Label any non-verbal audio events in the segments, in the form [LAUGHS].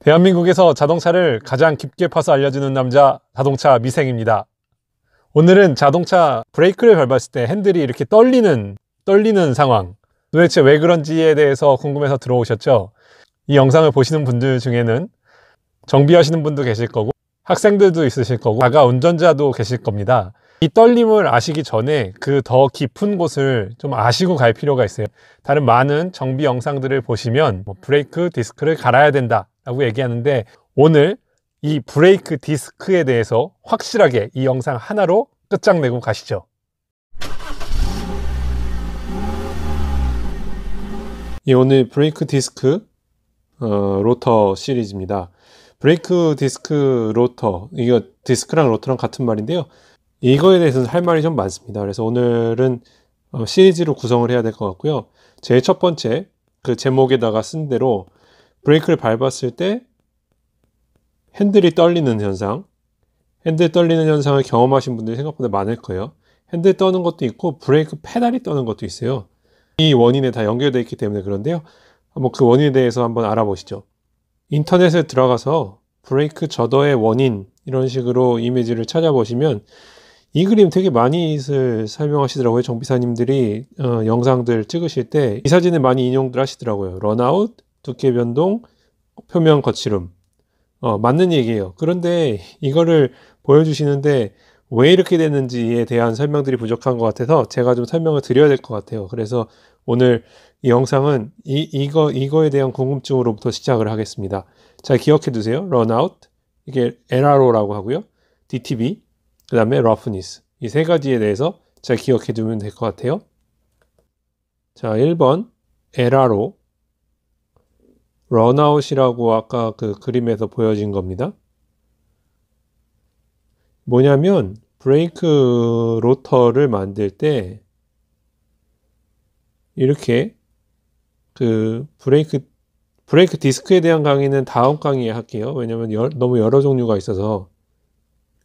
대한민국에서 자동차를 가장 깊게 파서 알려주는 남자 자동차 미생입니다. 오늘은 자동차 브레이크를 밟았을 때 핸들이 이렇게 떨리는 떨리는 상황 도대체 왜 그런지에 대해서 궁금해서 들어오셨죠? 이 영상을 보시는 분들 중에는 정비하시는 분도 계실 거고 학생들도 있으실 거고 아가 운전자도 계실 겁니다. 이 떨림을 아시기 전에 그 더 깊은 곳을 좀 아시고 갈 필요가 있어요. 다른 많은 정비 영상들을 보시면 뭐 브레이크 디스크를 갈아야 된다. 라고 얘기하는데 오늘 이 브레이크 디스크에 대해서 확실하게 이 영상 하나로 끝장내고 가시죠. 예, 오늘 브레이크 디스크 어, 로터 시리즈입니다. 브레이크 디스크 로터 이거 디스크랑 로터랑 같은 말인데요. 이거에 대해서는 할 말이 좀 많습니다. 그래서 오늘은 어, 시리즈로 구성을 해야 될 것 같고요. 제 첫 번째 그 제목에다가 쓴 대로 브레이크를 밟았을 때 핸들이 떨리는 현상, 핸들 떨리는 현상을 경험하신 분들이 생각보다 많을 거예요. 핸들 떠는 것도 있고 브레이크 페달이 떠는 것도 있어요. 이 원인에 다 연결되어 있기 때문에 그런데요. 한번 그 원인에 대해서 한번 알아보시죠. 인터넷에 들어가서 브레이크 저더의 원인 이런 식으로 이미지를 찾아보시면 이 그림 되게 많이 설명하시더라고요. 정비사님들이 어, 영상들 찍으실 때 이 사진을 많이 인용들 하시더라고요. 런아웃, 두께 변동, 표면 거칠음. 어, 맞는 얘기예요. 그런데 이거를 보여주시는데 왜 이렇게 됐는지에 대한 설명들이 부족한 것 같아서 제가 좀 설명을 드려야 될 것 같아요. 그래서 오늘 이 영상은 이, 이거, 이거에 대한 궁금증으로부터 시작을 하겠습니다. 잘 기억해 두세요. runout, 이게 LRO라고 하고요. DTB, 그 다음에 roughness. 이 세 가지에 대해서 잘 기억해 두면 될 것 같아요. 자, 1번 LRO, 런아웃이라고 아까 그 그림에서 보여진 겁니다. 뭐냐면 브레이크 로터를 만들 때 이렇게 그 브레이크 브레이크 디스크에 대한 강의는 다음 강의에 할게요. 왜냐면 여, 너무 여러 종류가 있어서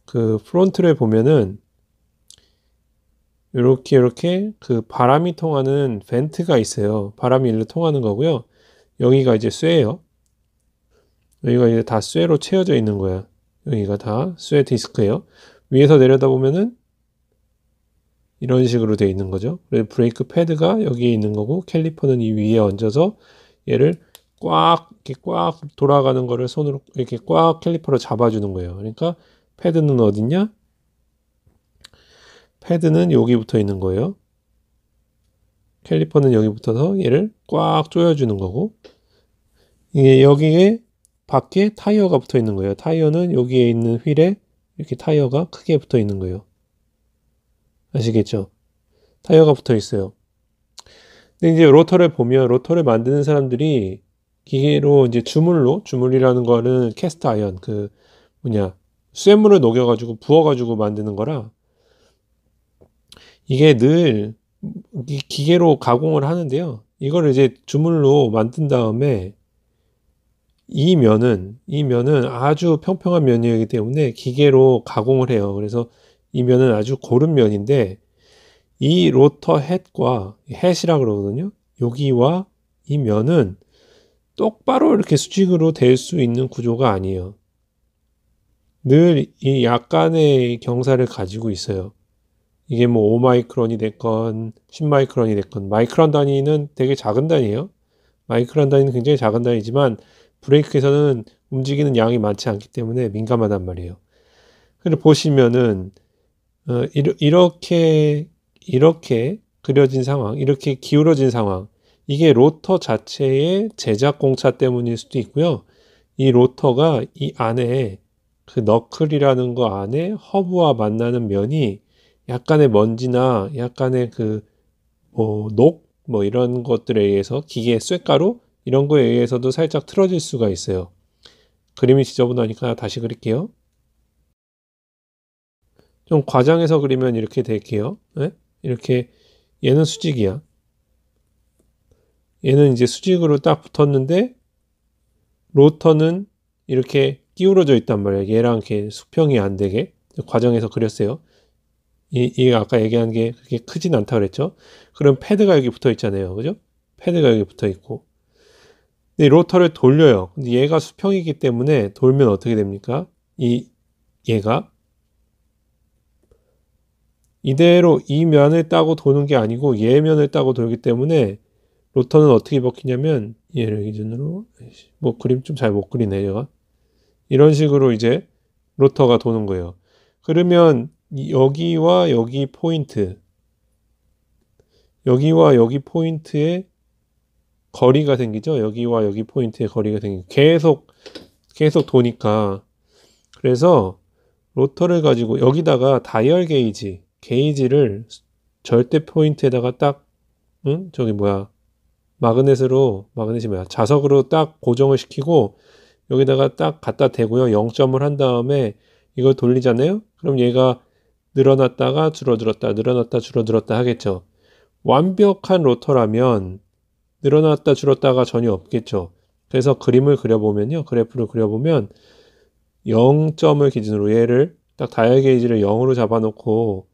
그 프론트를 보면은 이렇게 이렇게 그 바람이 통하는 벤트가 있어요. 바람이 일로 통하는 거고요. 여기가 이제 쇠예요. 여기가 이제 다 쇠로 채워져 있는 거야. 여기가 다 쇠 디스크예요. 위에서 내려다보면은 이런 식으로 되어 있는 거죠. 그래서 브레이크 패드가 여기에 있는 거고 캘리퍼는 이 위에 얹어서 얘를 꽉 이렇게 꽉 돌아가는 거를 손으로 이렇게 꽉 캘리퍼로 잡아주는 거예요. 그러니까 패드는 어딨냐? 패드는 여기 부터 있는 거예요. 캘리퍼는 여기 붙어서 얘를 꽉 조여주는 거고 이게 여기에 밖에 타이어가 붙어 있는 거예요. 타이어는 여기에 있는 휠에 이렇게 타이어가 크게 붙어 있는 거예요. 아시겠죠? 타이어가 붙어 있어요. 근데 이제 로터를 보면 로터를 만드는 사람들이 기계로 이제 주물로 주물이라는 거는 캐스트 아이언 그 뭐냐 쇠물을 녹여가지고 부어가지고 만드는 거라 이게 늘 기계로 가공을 하는데요. 이걸 이제 주물로 만든 다음에 이 면은 이 면은 아주 평평한 면이기 때문에 기계로 가공을 해요. 그래서 이 면은 아주 고른 면인데 이 로터 헷과헷이라 그러거든요. 여기와 이 면은 똑바로 이렇게 수직으로 될 수 있는 구조가 아니에요. 늘 이 약간의 경사를 가지고 있어요. 이게 뭐 5마이크론이 됐건 10마이크론이 됐건 마이크론 단위는 되게 작은 단위예요. 마이크론 단위는 굉장히 작은 단위지만 브레이크에서는 움직이는 양이 많지 않기 때문에 민감하단 말이에요. 그리고 보시면은 어, 이렇게 이렇게 그려진 상황, 이렇게 기울어진 상황 이게 로터 자체의 제작 공차 때문일 수도 있고요. 이 로터가 이 안에 그 너클이라는 거 안에 허브와 만나는 면이 약간의 먼지나 약간의 그녹뭐뭐 뭐 이런 것들에 의해서 기계 쇳가루 이런 거에 의해서도 살짝 틀어질 수가 있어요. 그림이 지저분하니까 다시 그릴게요. 좀 과장해서 그리면 이렇게 될게요. 네? 이렇게 얘는 수직이야. 얘는 이제 수직으로 딱 붙었는데 로터는 이렇게 끼우러져 있단 말이야. 얘랑 이렇게 수평이 안 되게 과정에서 그렸어요. 이, 이 아까 얘기한 게 그렇게 크진 않다 그랬죠? 그럼 패드가 여기 붙어 있잖아요. 그죠? 패드가 여기 붙어 있고. 근 로터를 돌려요. 근데 얘가 수평이기 때문에 돌면 어떻게 됩니까? 이, 얘가. 이대로 이 면을 따고 도는 게 아니고 얘 면을 따고 돌기 때문에 로터는 어떻게 벗기냐면 얘를 기준으로 뭐 그림 좀 잘 못 그리네 얘가 이런 식으로 이제 로터가 도는 거예요. 그러면 여기와 여기 포인트 여기와 여기 포인트의 거리가 생기죠. 여기와 여기 포인트의 거리가 생기고 계속 계속 도니까 그래서 로터를 가지고 여기다가 다이얼 게이지 게이지를 절대 포인트에다가 딱 응? 저기 뭐야 마그넷으로 마그넷이 뭐야 자석으로 딱 고정을 시키고 여기다가 딱 갖다 대고요. 0점을 한 다음에 이걸 돌리잖아요. 그럼 얘가 늘어났다가 줄어들었다 늘어났다 줄어들었다 하겠죠. 완벽한 로터라면 늘어났다 줄었다가 전혀 없겠죠. 그래서 그림을 그려보면요. 그래프를 그려보면 0점을 기준으로 얘를 딱 다이얼 게이지를 0으로 잡아놓고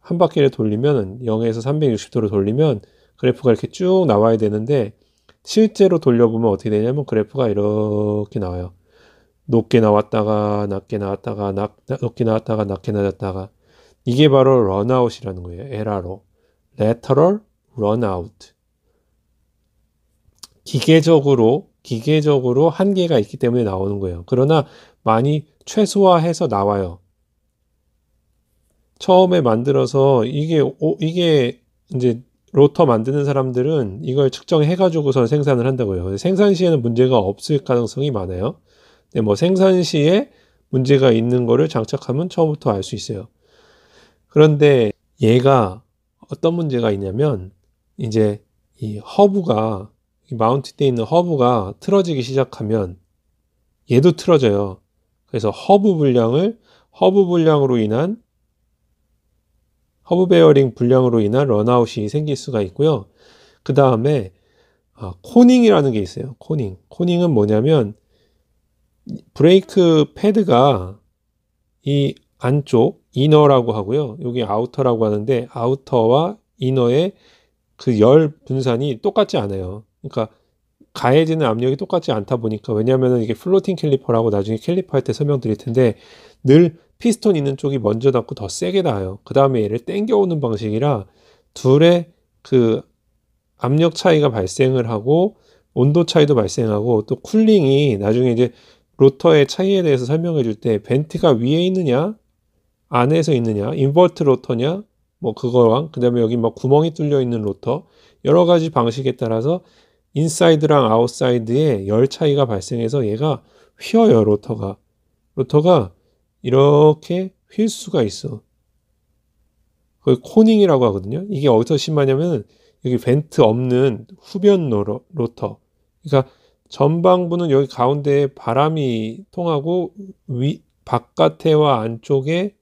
한 바퀴를 돌리면 0에서 360도로 돌리면 그래프가 이렇게 쭉 나와야 되는데 실제로 돌려보면 어떻게 되냐면 그래프가 이렇게 나와요. 높게 나왔다가 낮게 나왔다가 낮, 높게 나왔다가 낮게 낮았다가 이게 바로 런아웃이라는 거예요. 에라로. lateral runout. 기계적으로 기계적으로 한계가 있기 때문에 나오는 거예요. 그러나 많이 최소화해서 나와요. 처음에 만들어서 이게 오, 이게 이제 로터 만드는 사람들은 이걸 측정해 가지고선 생산을 한다고요. 생산 시에는 문제가 없을 가능성이 많아요. 근데 뭐 생산 시에 문제가 있는 거를 장착하면 처음부터 알 수 있어요. 그런데 얘가 어떤 문제가 있냐면 이제 이 허브가 이 마운트에 있는 허브가 틀어지기 시작하면 얘도 틀어져요. 그래서 허브 불량을 허브 불량으로 인한 허브 베어링 불량으로 인한 런아웃이 생길 수가 있고요. 그 다음에 아, 코닝이라는 게 있어요. 코닝. 코닝은 뭐냐면 브레이크 패드가 이 안쪽 이너라고 하고요. 여기 아우터라고 하는데 아우터와 이너의 그 열 분산이 똑같지 않아요. 그러니까 가해지는 압력이 똑같지 않다 보니까 왜냐하면 이게 플로팅 캘리퍼라고 나중에 캘리퍼 할 때 설명드릴 텐데 늘 피스톤 있는 쪽이 먼저 닿고 더 세게 닿아요. 그 다음에 얘를 땡겨오는 방식이라 둘의 그 압력 차이가 발생을 하고 온도 차이도 발생하고 또 쿨링이 나중에 이제 로터의 차이에 대해서 설명해 줄 때 벤트가 위에 있느냐 안에서 있느냐, 인버트 로터냐, 뭐 그거랑 그다음에 여기 막 구멍이 뚫려 있는 로터 여러 가지 방식에 따라서 인사이드랑 아웃사이드의 열 차이가 발생해서 얘가 휘어요 로터가 로터가 이렇게 휠 수가 있어. 그 코닝이라고 하거든요. 이게 어디서 심하냐면 여기 벤트 없는 후변 로 로터. 그러니까 전방부는 여기 가운데에 바람이 통하고 위 바깥에와 안쪽에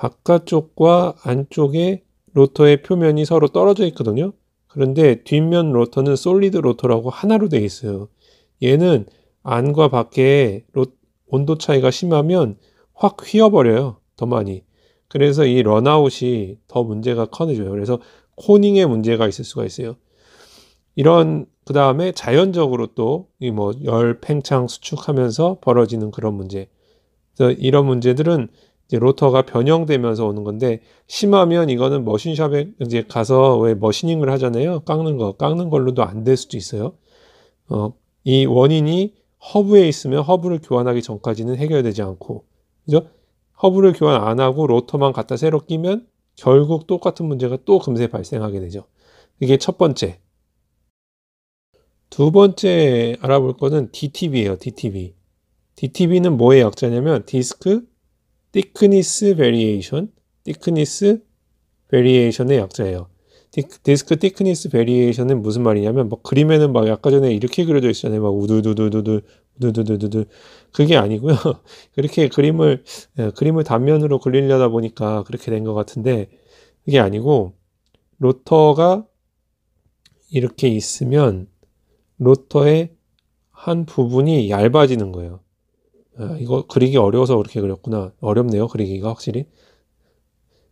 바깥쪽과 안쪽에 로터의 표면이 서로 떨어져 있거든요. 그런데 뒷면 로터는 솔리드 로터라고 하나로 되어 있어요. 얘는 안과 밖에 온도 차이가 심하면 확 휘어버려요. 더 많이. 그래서 이 런아웃이 더 문제가 커져요. 그래서 코닝에 문제가 있을 수가 있어요. 이런 그 다음에 자연적으로 또이뭐열 팽창 수축하면서 벌어지는 그런 문제. 그래서 이런 문제들은 이제 로터가 변형되면서 오는 건데 심하면 이거는 머신샵에 이제 가서 왜머신닝을 하잖아요. 깎는 거 깎는 걸로도 안 될 수도 있어요. 어, 이 원인이 허브에 있으면 허브를 교환하기 전까지는 해결되지 않고 그죠? 허브를 교환 안 하고 로터만 갖다 새로 끼면 결국 똑같은 문제가 또 금세 발생하게 되죠. 이게 첫 번째. 두 번째 알아볼 거는 DTB예요. DTB. DTB는 뭐의 약자냐면 디스크 thickness variation, thickness variation의 약자예요. 디스크 thickness variation은 무슨 말이냐면 막 뭐 그림에는 막 아까 전에 이렇게 그려져 있잖아요. 막 우두두두두두 두두두두두 그게 아니고요. [LAUGHS] 그렇게 그림을 예, 그림을 단면으로 그리려다 보니까 그렇게 된 것 같은데 그게 아니고 로터가 이렇게 있으면 로터의 한 부분이 얇아지는 거예요. 아, 이거 그리기 어려워서 그렇게 그렸구나. 어렵네요. 그리기가 확실히.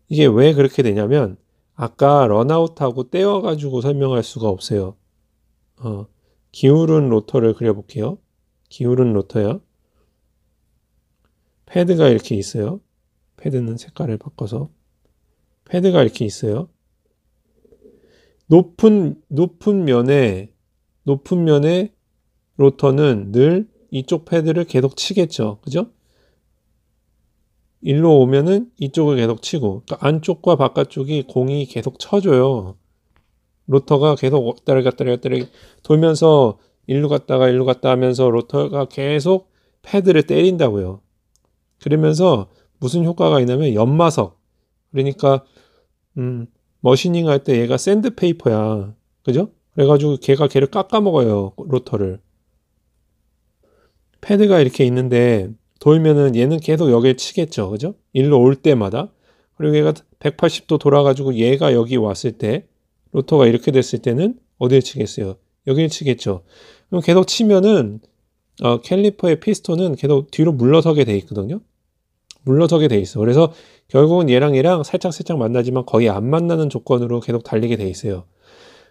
이게 왜 그렇게 되냐면 아까 런아웃하고 떼어가지고 설명할 수가 없어요. 어, 기울은 로터를 그려볼게요. 기울은 로터야. 패드가 이렇게 있어요. 패드는 색깔을 바꿔서. 패드가 이렇게 있어요. 높은, 높은 면에, 높은 면에 로터는 늘 이쪽 패드를 계속 치겠죠. 그죠? 일로 오면은 이쪽을 계속 치고 그러니까 안쪽과 바깥쪽이 공이 계속 쳐줘요. 로터가 계속 왔다리 갔다리 갔다리 돌면서 일로 갔다가 일로 갔다 하면서 로터가 계속 패드를 때린다고요. 그러면서 무슨 효과가 있냐면 연마석. 그러니까 음, 머시닝 할 때 얘가 샌드페이퍼야. 그죠? 그래가지고 걔가 걔를 깎아먹어요. 로터를. 패드가 이렇게 있는데 돌면은 얘는 계속 여기에 치겠죠. 그죠? 일로 올 때마다. 그리고 얘가 180도 돌아가지고 얘가 여기 왔을 때 로터가 이렇게 됐을 때는 어디에 치겠어요? 여기를 치겠죠. 그럼 계속 치면은 어, 캘리퍼의 피스톤은 계속 뒤로 물러서게 돼 있거든요. 물러서게 돼 있어. 그래서 결국은 얘랑 얘랑 살짝 살짝 만나지만 거의 안 만나는 조건으로 계속 달리게 돼 있어요.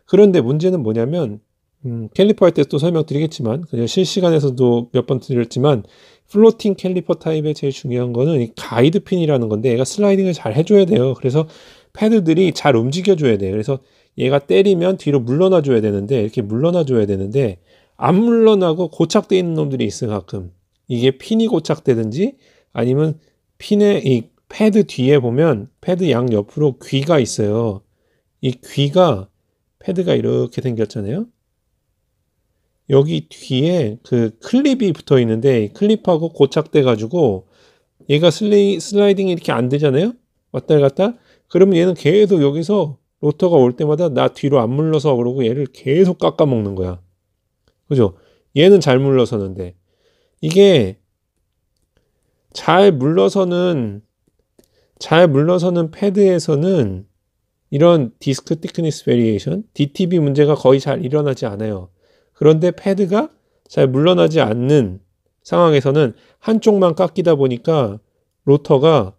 그런데 문제는 뭐냐면 음, 캘리퍼 할 때 또 설명드리겠지만 그냥 실시간에서도 몇 번 드렸지만 플로팅 캘리퍼 타입의 제일 중요한 거는 이 가이드 핀이라는 건데 얘가 슬라이딩을 잘 해줘야 돼요. 그래서 패드들이 잘 움직여줘야 돼요. 그래서 얘가 때리면 뒤로 물러나줘야 되는데 이렇게 물러나줘야 되는데 안 물러나고 고착돼 있는 놈들이 있어 가끔 이게 핀이 고착되든지 아니면 핀의 이 패드 뒤에 보면 패드 양 옆으로 귀가 있어요. 이 귀가 패드가 이렇게 생겼잖아요. 여기 뒤에 그 클립이 붙어 있는데 클립하고 고착돼 가지고 얘가 슬레 슬라이딩이 이렇게 안 되잖아요 왔다 갔다 그러면 얘는 계속 여기서 로터가 올 때마다 나 뒤로 안 물러서 그러고 얘를 계속 깎아 먹는 거야 그죠 얘는 잘 물러서는데 이게 잘 물러서는 잘 물러서는 패드에서는 이런 디스크 티크니스 베리에이션 DTB 문제가 거의 잘 일어나지 않아요 그런데 패드가 잘 물러나지 않는 상황에서는 한쪽만 깎이다 보니까 로터가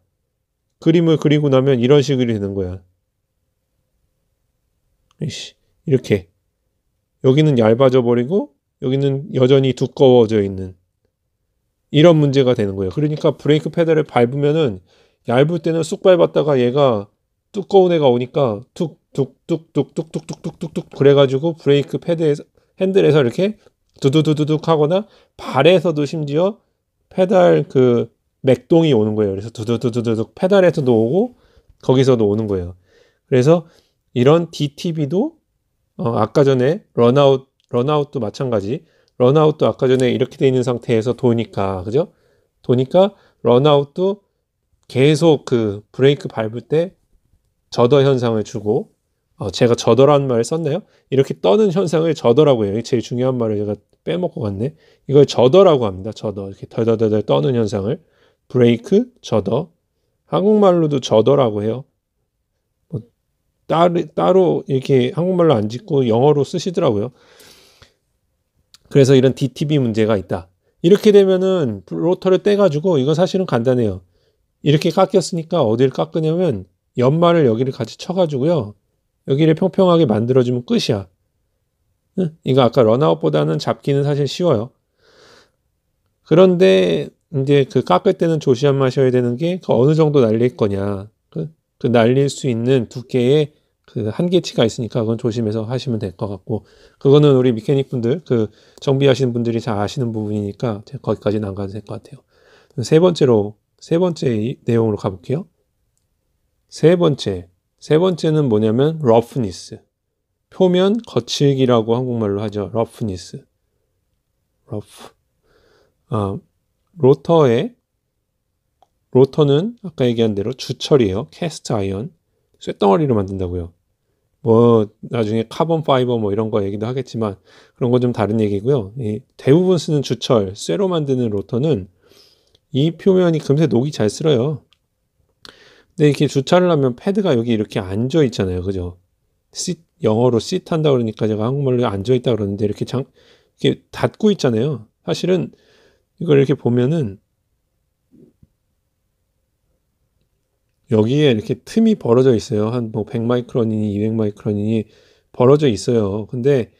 그림을 그리고 나면 이런 식으로 되는 거야. 이렇게. 여기는 얇아져 버리고 여기는 여전히 두꺼워져 있는 이런 문제가 되는 거예요. 그러니까 브레이크 페달을 밟으면은 얇을 때는 쑥 밟았다가 얘가 두꺼운 애가 오니까 툭 툭 툭 툭 툭 툭 툭 툭툭 그래가지고 브레이크 패드에 핸들에서 이렇게 두두두두둑 하거나 발에서도 심지어 페달 그 맥동이 오는 거예요. 그래서 두두두두둑 페달에서도 오고 거기서도 오는 거예요. 그래서 이런 DTB도 어 아까 전에 런아웃 런아웃도 마찬가지. 런아웃도 아까 전에 이렇게 돼 있는 상태에서 도니까 그죠? 도니까 런아웃도 계속 그 브레이크 밟을 때 저더 현상을 주고 어, 제가 저더라는 말을 썼나요? 이렇게 떠는 현상을 저더라고 해요. 제일 중요한 말을 제가 빼먹고 갔네. 이걸 저더라고 합니다. 저더 이렇게 덜덜덜덜 떠는 현상을 브레이크 저더 한국말로도 저더라고 해요. 뭐 따로, 따로 이렇게 한국말로 안 짓고 영어로 쓰시더라고요. 그래서 이런 DTB 문제가 있다. 이렇게 되면은 로터를 떼가지고 이건 사실은 간단해요. 이렇게 깎였으니까 어디를 깎으냐면 연말을 여기를 같이 쳐가지고요. 여기를 평평하게 만들어주면 끝이야. 응? 이거 아까 런아웃보다는 잡기는 사실 쉬워요. 그런데 이제 그 깎을 때는 조심마셔야 되는 게그 어느 정도 날릴 거냐. 그, 그 날릴 수 있는 두께의 그 한계치가 있으니까 그건 조심해서 하시면 될 것 같고 그거는 우리 미케닉 분들 그 정비하시는 분들이 잘 아시는 부분이니까 거기까지는 안 가도 될 것 같아요. 세 번째로 세 번째 내용으로 가볼게요. 세 번째 세 번째는 뭐냐면 roughness. 표면 거칠기라고 한국말로 하죠. roughness. rough. 어, 아, 로터의 로터는 아까 얘기한 대로 주철이에요. 캐스트 아이언. 쇳덩어리로 만든다고요. 뭐 나중에 카본 파이버 뭐 이런 거 얘기도 하겠지만 그런 건 좀 다른 얘기고요. 대부분 쓰는 주철 쇠로 만드는 로터는 이 표면이 금세 녹이 잘 쓸어요. 근데 이렇게 주차를 하면 패드가 여기 이렇게 앉아 있잖아요. 그죠? 시, 영어로 시트 한다 그러니까 제가 한국말로 앉아 있다 그러는데 이렇게 장, 이렇게 닫고 있잖아요. 사실은 이걸 이렇게 보면은 여기에 이렇게 틈이 벌어져 있어요. 한 뭐 100마이크론이니 200마이크론이니 벌어져 있어요. 근데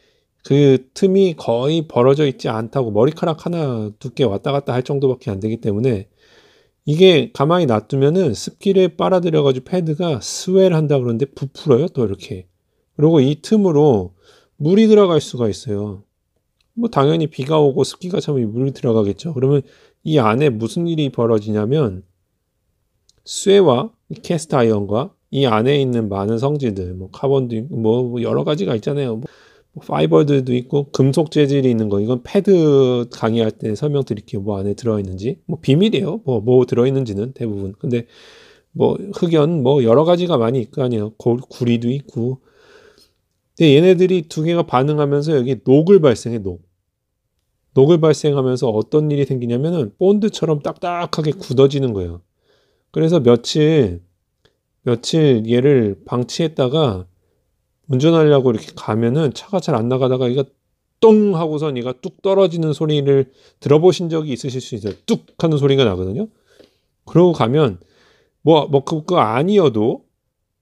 그 틈이 거의 벌어져 있지 않다고 머리카락 하나 두께 왔다 갔다 할 정도밖에 안 되기 때문에 이게 가만히 놔두면은 습기를 빨아들여가지고 패드가 스웰 한다 그러는데 부풀어요 또 이렇게 그리고 이 틈으로 물이 들어갈 수가 있어요 뭐 당연히 비가 오고 습기가 차면 물이 들어가겠죠 그러면 이 안에 무슨 일이 벌어지냐면 쇠와 캐스트 아이언과 이 안에 있는 많은 성질들 뭐카본등 뭐 여러 가지가 있잖아요 뭐뭐 파이버들도 있고 금속 재질이 있는 거 이건 패드 강의할 때 설명드릴게요 뭐 안에 들어있는지 뭐 비밀이에요 뭐 뭐 들어있는지는 대부분 근데 뭐 흑연 뭐 여러 가지가 많이 있거 아니에요 구리도 있고 근데 얘네들이 두 개가 반응하면서 여기 녹을 발생해 녹 녹을 발생하면서 어떤 일이 생기냐면은 본드처럼 딱딱하게 굳어지는 거예요 그래서 며칠 며칠 얘를 방치했다가 운전하려고 이렇게 가면은 차가 잘 안 나가다가 이가똥 하고선 이가 뚝 떨어지는 소리를 들어보신 적이 있으실 수 있어요. 뚝 하는 소리가 나거든요. 그러고 가면 뭐, 뭐, 그거 그 아니어도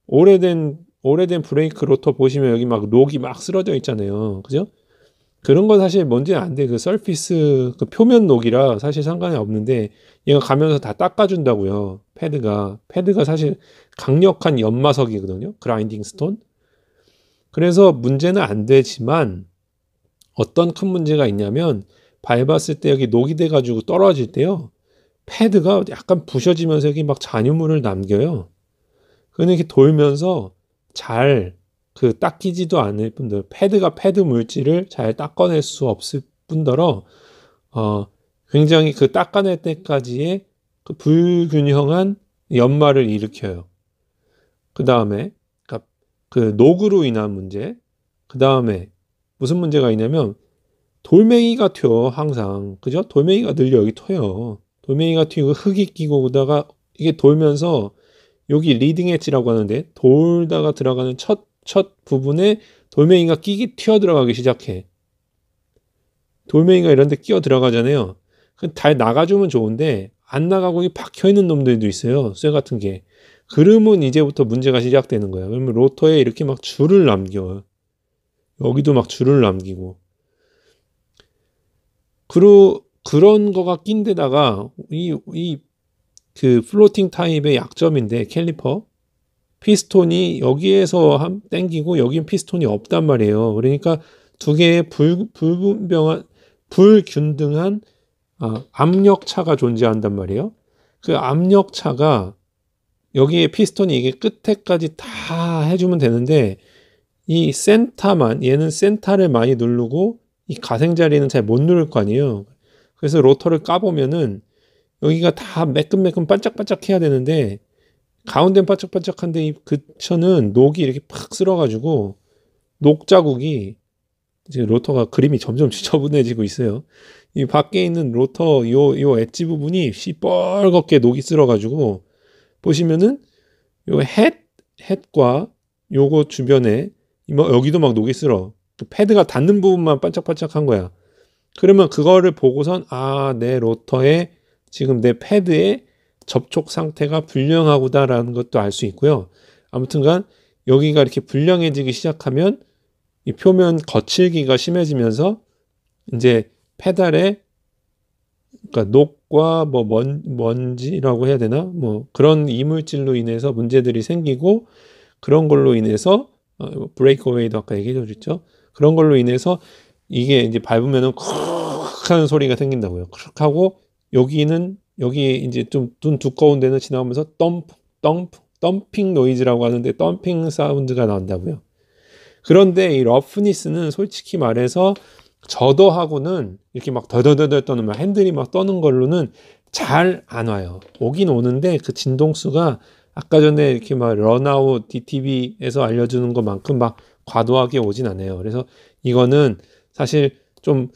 오래된, 오래된 브레이크 로터 보시면 여기 막녹이막 쓰러져 있잖아요. 그죠? 그런 건 사실 뭔지안 돼. 그 서피스, 그 표면 녹이라 사실 상관이 없는데, 얘가 가면서 다 닦아준다고요. 패드가. 패드가 사실 강력한 연마석이거든요. 그라인딩 스톤. 그래서 문제는 안 되지만 어떤 큰 문제가 있냐면 밟았을 때 여기 녹이 돼가지고 떨어질 때요. 패드가 약간 부셔지면서 여기 막 잔유물을 남겨요. 그는 이렇게 돌면서 잘 그 닦이지도 않을 뿐더러 패드가 패드 물질을 잘 닦아낼 수 없을 뿐더러 어 굉장히 그 닦아낼 때까지의 그 불균형한 연마를 일으켜요. 그 다음에 그 녹으로 인한 문제. 그 다음에 무슨 문제가 있냐면 돌멩이가 튀어 항상 그죠? 돌멩이가 늘 여기 튀어요. 돌멩이가 튀고 흙이 끼고 오다가 이게 돌면서 여기 리딩 엣지라고 하는데 돌다가 들어가는 첫, 첫 부분에 돌멩이가 끼기 튀어 들어가기 시작해. 돌멩이가 이런 데 끼어 들어가잖아요. 그 잘 나가주면 좋은데 안 나가고 박혀 있는 놈들도 있어요. 쇠 같은 게. 그러면 이제부터 문제가 시작되는 거야. 그러면 로터에 이렇게 막 줄을 남겨. 여기도 막 줄을 남기고. 그러, 그런 거가 낀 데다가, 이, 이, 그 플로팅 타입의 약점인데, 캘리퍼. 피스톤이 여기에서 한, 땡기고, 여긴 피스톤이 없단 말이에요. 그러니까 두 개의 불, 불분명한, 불균등한 아, 압력차가 존재한단 말이에요. 그 압력차가 여기에 피스톤이 이게 끝에까지 다 해주면 되는데 이 센터만 얘는 센터를 많이 누르고 이 가생자리는 잘 못 누를 거 아니에요. 그래서 로터를 까보면은 여기가 다 매끈매끈 반짝반짝 해야 되는데 가운데는 반짝반짝한데 이 근처는 녹이 이렇게 팍 쓸어가지고 녹 자국이 이제 로터가 그림이 점점 [LAUGHS] 지저분해지고 있어요. 이 밖에 있는 로터 요 요 엣지 부분이 시뻘겋게 녹이 쓸어가지고 보시면은 요 head head과 요거 주변에 뭐 여기도 막 녹이 슬어. 그 패드가 닿는 부분만 반짝반짝한 거야. 그러면 그거를 보고선 아, 내 로터에 지금 내 패드에 접촉 상태가 불량하구다라는 것도 알 수 있고요. 아무튼간 여기가 이렇게 불량해지기 시작하면 이 표면 거칠기가 심해지면서 이제 페달에 그러니까 녹과 뭐 먼, 먼지라고 해야 되나 뭐 그런 이물질로 인해서 문제들이 생기고 그런 걸로 인해서 어, 브레이크어웨이도 아까 얘기해 줬죠 그런 걸로 인해서 이게 이제 밟으면은 크윽 하는 소리가 생긴다고요 크윽 하고 여기는 여기 이제 좀눈 두꺼운 데는 지나오면서 덤프 덤프 덤핑 노이즈라고 하는데 덤핑 사운드가 나온다고요 그런데 이 러프니스는 솔직히 말해서 저더하고는 이렇게 막 더더더더 떠는 막 핸들이 막 떠는 걸로는 잘 안 와요. 오긴 오는데 그 진동수가 아까 전에 이렇게 막 런아웃 DTV에서 알려주는 것만큼 막 과도하게 오진 않아요. 그래서 이거는 사실 좀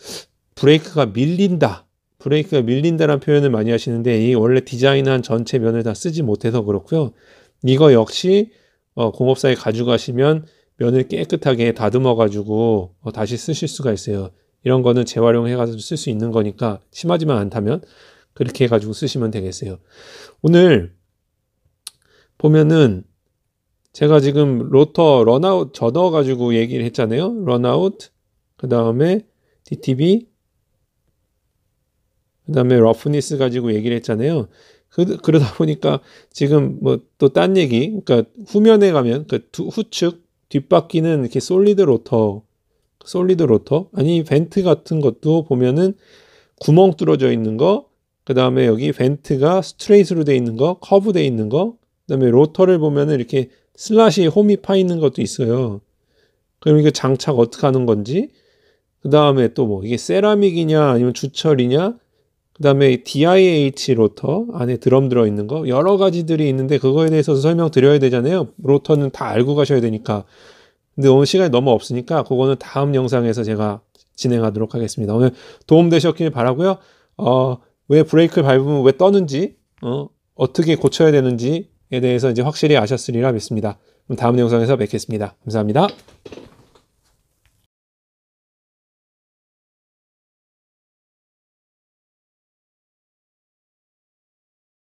브레이크가 밀린다. 브레이크가 밀린다라는 표현을 많이 하시는데 이 원래 디자인한 전체 면을 다 쓰지 못해서 그렇고요. 이거 역시 어, 공업사에 가져가시면 면을 깨끗하게 다듬어 가지고 어, 다시 쓰실 수가 있어요. 이런 거는 재활용해 가지고 쓸 수 있는 거니까 심하지만 않다면 그렇게 해 가지고 쓰시면 되겠어요. 오늘 보면은 제가 지금 로터 런아웃 저어 가지고 얘기를 했잖아요. 런아웃 그다음에 DTB 그다음에 러프니스 가지고 얘기를 했잖아요. 그, 그러다 보니까 지금 뭐 또 딴 얘기, 그러니까 후면에 가면 그 두, 후측 뒷바퀴는 이렇게 솔리드 로터, 솔리드 로터 아니 벤트 같은 것도 보면은 구멍 뚫어져 있는 거, 그 다음에 여기 벤트가 스트레이트로 돼 있는 거, 커브 돼 있는 거, 그 다음에 로터를 보면은 이렇게 슬라시 홈이 파 있는 것도 있어요. 그럼 이거 장착 어떻게 하는 건지, 그 다음에 또 뭐 이게 세라믹이냐 아니면 주철이냐 그 다음에 DIH 로터 안에 드럼 들어있는 거 여러 가지들이 있는데 그거에 대해서 설명 드려야 되잖아요. 로터는 다 알고 가셔야 되니까. 근데 오늘 시간이 너무 없으니까 그거는 다음 영상에서 제가 진행하도록 하겠습니다. 오늘 도움 되셨길 바라고요. 어, 왜 브레이크 밟으면 왜 떠는지 어, 어떻게 고쳐야 되는지에 대해서 이제 확실히 아셨으리라 믿습니다. 그럼 다음 영상에서 뵙겠습니다. 감사합니다.